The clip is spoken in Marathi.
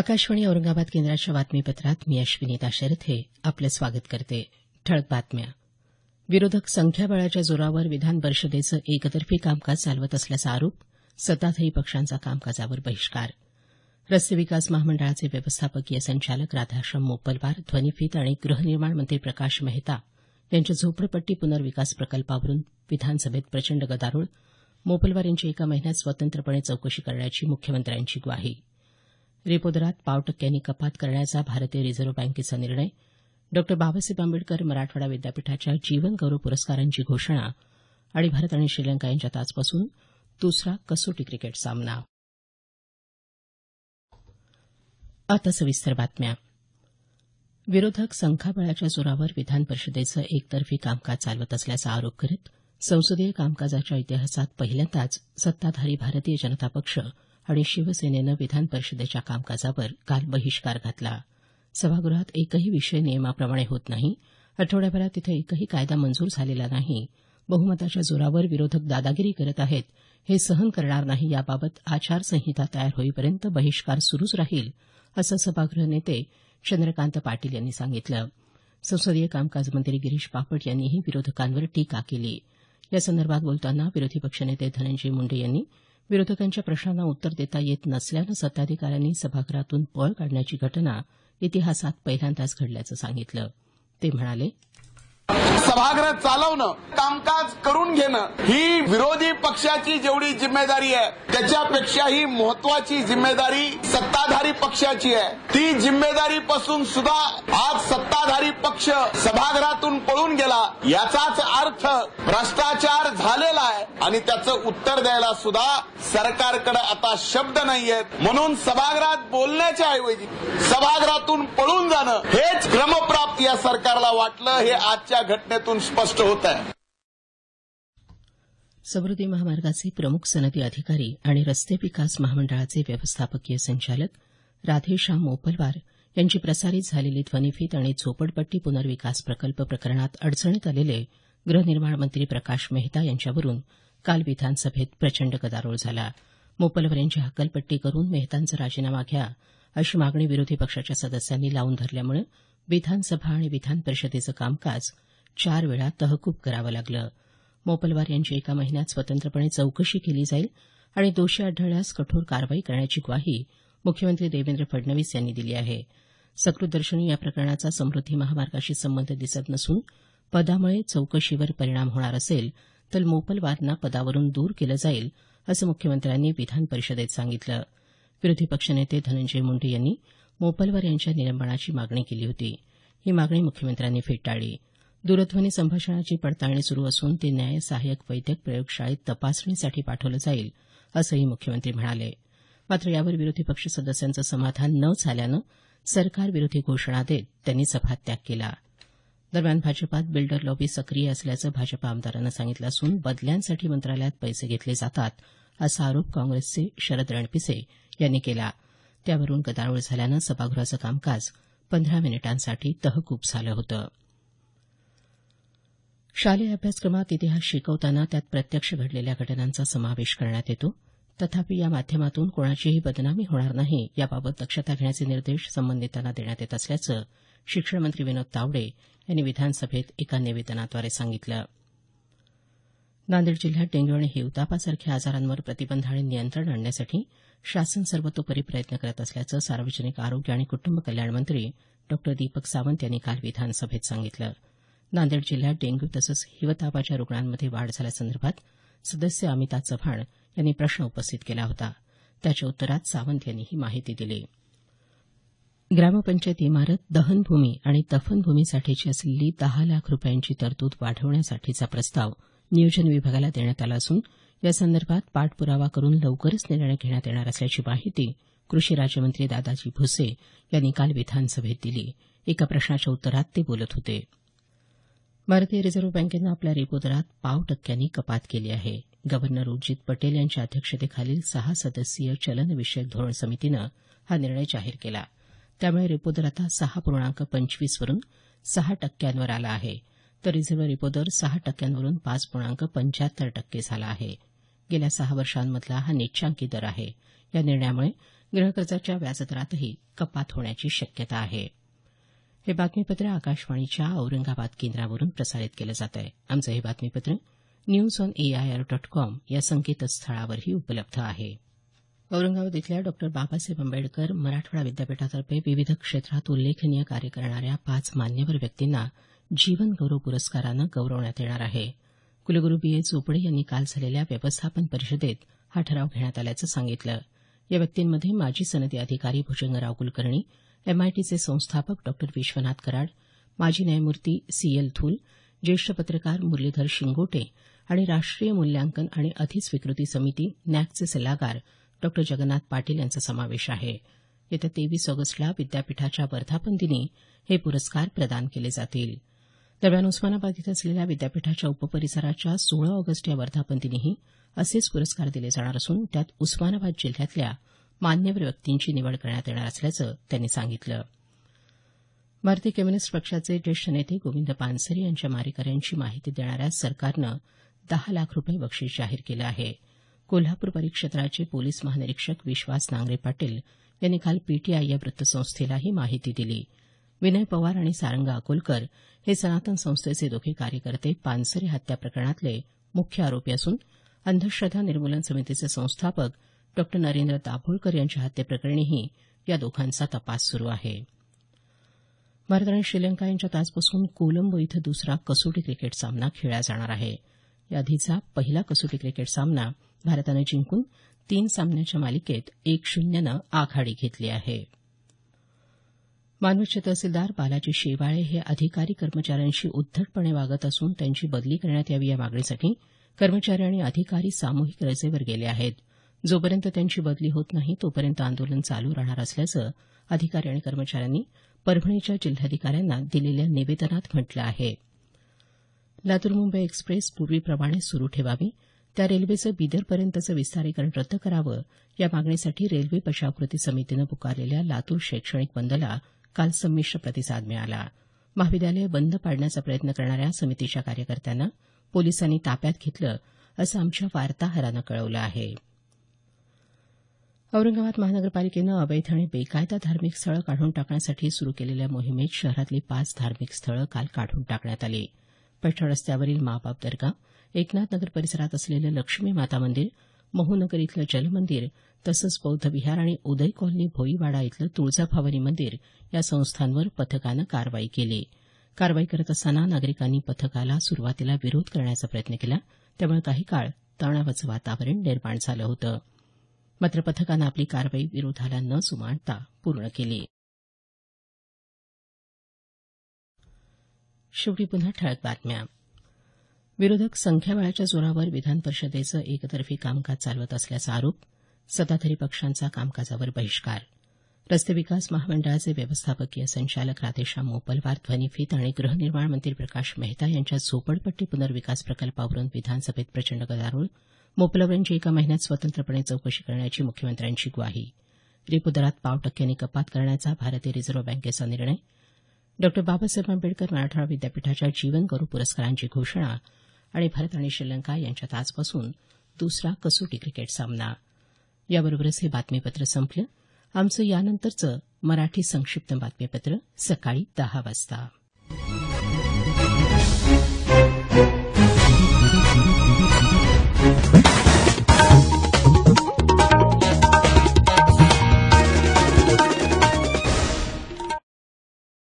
आकाशवाणी औरंगाबाद केंद्राच्या बातमीपत्रात मी अश्विनीता शर्थे आपलं स्वागत करते ठळक बातम्या विरोधक संख्याबळाच्या जोरावर विधान परिषदेचं एकतर्फी कामकाज चालवत असल्याचा आरोप सत्ताधारी पक्षांचा कामकाजावर बहिष्कार रस्ते विकास महामंडळाचे व्यवस्थापकीय संचालक राधाश्रम मोपलवार ध्वनिफीत आणि गृहनिर्माण मंत्री प्रकाश मेहता यांच्या झोपडपट्टी पुनर्विकास प्रकल्पावरून विधानसभेत प्रचंड गदारोळ मोपलवार यांची एका महिन्यात स्वतंत्रपणे चौकशी करण्याची मुख्यमंत्र्यांची ग्वाही रेपो दरात पाव टक्क्यांनी कपात करण्याचा भारतीय रिझर्व्ह बँकेचा निर्णय डॉ बाबासाहेब आंबेडकर मराठवाडा विद्यापीठाच्या जीवन गौरव पुरस्कारांची घोषणा आणि भारत आणि श्रीलंका यांच्यात आजपासून दुसरा कसोटी क्रिकेट सामना विरोधक संख्याबळाच्या जोरावर विधान परिषदेचं एकतर्फी कामकाज चालवत असल्याचा आरोप करत संसदीय कामकाजाच्या इतिहासात पहिल्यांदाच सत्ताधारी भारतीय जनता पक्ष आणि शिवसेनेनं विधान परिषदेच्या कामकाजावर काल बहिष्कार घातला सभागृहात एकही विषय नियमाप्रमाणे होत नाही आठवड्याभरात तिथं एकही कायदा मंजूर झालेला नाही बहुमताच्या जोरावर विरोधक दादागिरी करत आहेत हे सहन करणार नाही याबाबत आचारसंहिता तयार होईपर्यंत बहिष्कार सुरूच राहील असं सभागृह नेते चंद्रकांत पाटील यांनी सांगितलं संसदीय कामकाज मंत्री गिरीश बापट यांनीही विरोधकांवर टीका केली यासंदर्भात बोलताना विरोधी पक्षनेते धनंजय मुंडे यांनी विरोधकांच्या प्रश्नांना उत्तर देता येत नसल्यानं सत्ताधिकाऱ्यांनी सभागृहातून पळ काढण्याची घटना इतिहासात पहिल्यांदाच घडल्याचं सांगितलं ते म्हणाले सभागृह चालवणं कामकाज करून घेणं ही विरोधी पक्षाची जेवढी जिम्मेदारी आहे त्याच्यापेक्षाही महत्वाची जिम्मेदारी सत्ताधारी पक्षाची आहे ती जिम्मेदारी पासून सुद्धा आज सत्ताधारी पक्ष सभागृहातून पळून गेला याचाच अर्थ भ्रष्टाचार झालेला आहे आणि त्याचं उत्तर द्यायला सुद्धा सरकारकडे आता शब्द नाहीयेत म्हणून सभागृहात बोलण्याच्या ऐवजी सभागृहातून पळून जाणं हेच क्रमप्राप्त या सरकारला वाटलं हे आजच्या या घटनेतून स्पष्ट होत आहे समृद्धी महामार्गाचे प्रमुख सनदी अधिकारी आणि रस्ते विकास महामंडळाचे व्यवस्थापकीय संचालक राधेश्याम मोपलवार यांची प्रसारित झालेली ध्वनिफीत आणि झोपडपट्टी पुनर्विकास प्रकल्प प्रकरणात अडचणीत आलेले गृहनिर्माण मंत्री प्रकाश मेहता यांच्यावरून काल विधानसभेत प्रचंड गदारोळ झाला मोपलवार यांची हकलपट्टी करून मेहतांचा राजीनामा घ्या अशी मागणी विरोधी पक्षाच्या सदस्यांनी लावून धरल्यामुळे विधानसभा आणि विधान परिषदेचं कामकाज चार वेळा तहकूब करावं लागलं मोपलवार यांची एका महिन्यात स्वतंत्रपणे चौकशी केली जाईल आणि दोषी आढळल्यास कठोर कारवाई करण्याची ग्वाही मुख्यमंत्री देवेंद्र फडणवीस यांनी दिली आहे सकृतदर्शनी या प्रकरणाचा समृद्धी महामार्गाशी संबंध दिसत नसून पदामुळे चौकशीवर परिणाम होणार असेल तर मोपलवारना पदावरून दूर केलं जाईल असं मुख्यमंत्र्यांनी विधान परिषदेत सांगितलं विरोधी पक्षनेते धनंजय मुंडे यांनी मोपलवार यांच्या निलंबनाची मागणी केली होती ही मागणी मुख्यमंत्र्यांनी फेटाळली दूरध्वनी संभाषणाची पडताळणी सुरू असून ते न्याय सहाय्यक वैद्यक प्रयोगशाळेत तपासणीसाठी पाठवलं जाईल असंही मुख्यमंत्री म्हणाले मात्र यावर विरोधी पक्ष सदस्यांचं समाधान न झाल्यानं सरकारविरोधी घोषणा देत त्यांनी सभात्याग केला दरम्यान भाजपात बिल्डर लॉबी सक्रिय असल्याचं भाजप आमदारांना सांगितलं असून बदल्यांसाठी मंत्रालयात पैसे घेतले जातात असा आरोप काँग्रेसचे शरद रणपिसे यांनी केला त्यावरून गदारोळ झाल्यानं सभागृहाचं कामकाज पंधरा मिनिटांसाठी तहकूब झालं होतं शालेय अभ्यासक्रमात इतिहास शिकवताना त्यात प्रत्यक्ष घडलेल्या घटनांचा समावेश करण्यात येतो तथापि या माध्यमातून कोणाचीही बदनामी होणार नाही याबाबत दक्षता घेण्याचे निर्देश संबंधितांना देण्यात येत असल्याचं शिक्षणमंत्री विनोद तावडे यांनी विधानसभेत एका निवेदनाद्वारे सांगितलं नांदेड जिल्ह्यात डेंग्यू आणि हिवतापासारख्या आजारांवर प्रतिबंध आणि नियंत्रण आणण्यासाठी शासन सर्वतोपरी प्रयत्न करत असल्याचं सार्वजनिक आरोग्य आणि कुटुंब कल्याण मंत्री डॉ दीपक सावंत यांनी काल विधानसभेत सांगितलं नांदेड जिल्ह्यात डेंग्यू तसंच हिवतापाच्या रुग्णांमध्ये वाढ झाल्यासंदर्भात सदस्य अमिता चव्हाण यांनी प्रश्न उपस्थित केला होता त्याच्या उत्तरात सावंत यांनी ही माहिती दिली ग्रामपंचायत इमारत दहनभूमी आणि दफनभूमीसाठीची असलेली दहा लाख रुपयांची तरतूद वाढवण्यासाठीचा प्रस्ताव नियोजन विभागाला देण्यात आला असून यासंदर्भात पाठप्रावा करून लवकरच निर्णय घेण्यात येणार असल्याची माहिती कृषी राज्यमंत्री दादाजी भुसे यांनी काल विधानसभेत दिली एका प्रश्नाच्या उत्तरात ते बोलत होते भारतीय रिझर्व्ह बँकेनं आपल्या रेपो दरात पाव टक्क्यांनी कपात केली आहे गव्हर्नर उर्जित पटेल यांच्या अध्यक्षतेखालील सहा सदस्यीय चलनविषयक धोरण समितीनं हा निर्णय जाहीर केला त्यामुळे रेपो दर आता सहा पूर्णांक पंचवीसवरून सहा टक्क्यांवर आला आहे तर रिझर्व्ह रेपो दर सहा टक्क्यांवरून पाच पूर्णांक पंच्याहत्तर टक्के झाला आहे गेल्या सहा वर्षांमधला हा निच्चांकी दर आहे या निर्णयामुळे गृहकर्जाच्या व्याजदरातही कपात होण्याची शक्यता आहे हे बातमीपत्र आकाशवाणीच्या औरंगाबाद केंद्रावरून प्रसारित केलं आहे आमचं हे बातमीपत्र news on AIR dot com या संकेतस्थळावरही उपलब्ध आहे औरंगाबाद इथल्या डॉ बाबासाहेब आंबेडकर मराठवाडा विद्यापीठातर्फे विविध क्षेत्रात उल्लेखनीय कार्य करणाऱ्या पाच मान्यवर व्यक्तींना जीवन गौरव पुरस्कारानं गौरवण्यात येणार आहे कुलगुरू बी ए चोपडे यांनी काल झालेल्या व्यवस्थापन परिषदेत हा ठराव घेण्यात आल्याचं सांगितलं या व्यक्तींमध्ये माजी सनदी अधिकारी भुजंगराव कुलकर्णी एमआयटीचे संस्थापक डॉ विश्वनाथ कराड माजी न्यायमूर्ती सी एल थूल ज्येष्ठ पत्रकार मुरलीधर शिंगोटे आणि राष्ट्रीय मूल्यांकन आणि अधिस्वीकृती समिती नॅकचे सल्लागार डॉ जगन्नाथ पाटील यांचा समावेश आहे येत्या तेवीस ऑगस्टला विद्यापीठाच्या वर्धापन दिनी हे पुरस्कार प्रदान केले जातील दरम्यान उस्मानाबाद इथं असलेल्या विद्यापीठाच्या उपपरिसराच्या सोळा ऑगस्ट या दिनीही असेच पुरस्कार दिले जाणार असून त्यात उस्मानाबाद जिल्ह्यातल्या मान्यवर व्यक्तींची निवड करण्यात येणार असल्याचं त्यांनी सांगितलं भारतीय कम्युनिस्ट पक्षाचे ज्येष्ठ नेते गोविंद पानसरे यांच्या मारेकऱ्यांची माहिती देणाऱ्या सरकारनं दहा लाख रुपये बक्षीस जाहीर केलं आहे कोल्हापूर परिक्षेत्राचे पोलीस महानिरीक्षक विश्वास नांगरे पाटील यांनी काल पीटीआय या वृत्तसंस्थेला ही माहिती दिली विनय पवार आणि सारंग अकोलकर हे सनातन संस्थेचे दोघे कार्यकर्ते पानसरे हत्या प्रकरणातले मुख्य आरोपी असून अंधश्रद्धा निर्मूलन समितीचे संस्थापक डॉ नरेंद्र दाभोळकर यांच्या हत्येप्रकरणीही या दोघांचा तपास सुरू आहे भारत आणि श्रीलंका यांच्यात आजपासून कोलंबो इथं दुसरा कसोटी क्रिकेट सामना खेळला जाणार आहे याआधीचा पहिला कसोटी क्रिकेट सामना भारतानं जिंकून तीन सामन्यांच्या मालिकेत एक शून्यनं आघाडी घेतली आहे मानवतचे तहसीलदार बालाजी शेवाळे हे अधिकारी कर्मचाऱ्यांशी उद्धटपणे वागत असून त्यांची बदली करण्यात यावी या मागणीसाठी कर्मचारी आणि अधिकारी सामूहिक रजेवर गेले आहेत जोपर्यंत त्यांची बदली होत नाही तोपर्यंत आंदोलन चालू राहणार असल्याचं अधिकारी आणि कर्मचाऱ्यांनी परभणीच्या जिल्हाधिकाऱ्यांना दिलेल्या निवेदनात म्हटलं आहे लातूर मुंबई एक्सप्रेस पूर्वीप्रमाणे सुरू ठेवावी त्या रेल्वेचं बिदरपर्यंतचं विस्तारीकरण रद्द करावं या मागणीसाठी रेल्वे पशावकृती समितीनं पुकारलेल्या लातूर शैक्षणिक बंदला काल संमिश्र प्रतिसाद मिळाला महाविद्यालय बंद पाडण्याचा प्रयत्न करणाऱ्या समितीच्या कार्यकर्त्यांना पोलिसांनी ताब्यात घेतलं असं आमच्या वार्ताहरानं कळवलं आहे औरंगाबाद महानगरपालिकेनं अवैध आणि बेकायदा धार्मिक स्थळं काढून टाकण्यासाठी सुरू केलेल्या मोहिमेत शहरातली पाच धार्मिक स्थळं काल काढून टाकण्यात आली पैठण रस्त्यावरील माबाप दर्गा एकनाथ नगर परिसरात असलेलं लक्ष्मी माता मंदिर महूनगर इथलं जलमंदिर तसंच विहार आणि उदय कॉलनी भोईवाडा इथलं तुळजाभवानी मंदिर या संस्थांवर पथकानं कारवाई केली कारवाई करत असताना नागरिकांनी पथकाला सुरुवातीला विरोध करण्याचा प्रयत्न केला त्यामुळे काही काळ तणावाचं वातावरण निर्माण झालं होतं मात्र पथकानं आपली कारवाई विरोधाला न सुमाडता पूर्ण केली विरोधक संख्याबळाच्या जोरावर विधान परिषदेचं एकतर्फी कामकाज चालवत असल्याचा आरोप सत्ताधारी पक्षांचा कामकाजावर बहिष्कार रस्ते विकास महामंडळाचे व्यवस्थापकीय संचालक राधेश्याम मोपलवार ध्वनिफीत आणि गृहनिर्माण मंत्री प्रकाश मेहता यांच्या झोपडपट्टी पुनर्विकास प्रकल्पावरून विधानसभेत प्रचंड गदारोळ मोपलवर यांची एका महिन्यात स्वतंत्रपणे चौकशी करण्याची मुख्यमंत्र्यांची ग्वाही रेपो दरात पाव टक्क्यांनी कपात करण्याचा भारतीय रिझर्व्ह बँकेचा निर्णय डॉ बाबासाहेब आंबेडकर मराठवाडा विद्यापीठाच्या जीवन गौरव पुरस्कारांची घोषणा आणि भारत आणि श्रीलंका यांच्यात आजपासून दुसरा कसोटी क्रिकेट सामना याबरोबरच हे बातमीपत्र संपलं आमचं यानंतरचं मराठी संक्षिप्त बातमीपत्र सकाळी दहा वाजता